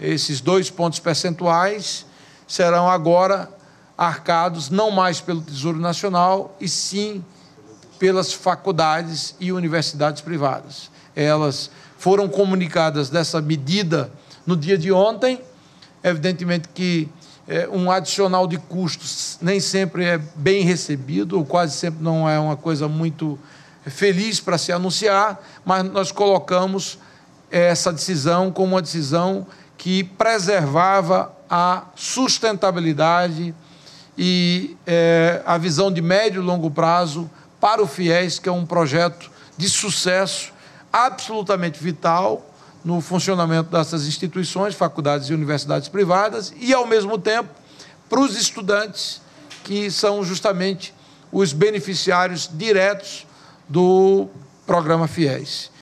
Esses dois pontos percentuais serão agora arcados não mais pelo Tesouro Nacional, e sim pelas faculdades e universidades privadas. Elas foram comunicadas dessa medida no dia de ontem. Evidentemente que é, um adicional de custos nem sempre é bem recebido, ou quase sempre não é uma coisa muito feliz para se anunciar, mas nós colocamos essa decisão como uma decisão que preservava a sustentabilidade e é, a visão de médio e longo prazo para o FIES, que é um projeto de sucesso absolutamente vital no funcionamento dessas instituições, faculdades e universidades privadas, e, ao mesmo tempo, para os estudantes, que são justamente os beneficiários diretos do programa FIES.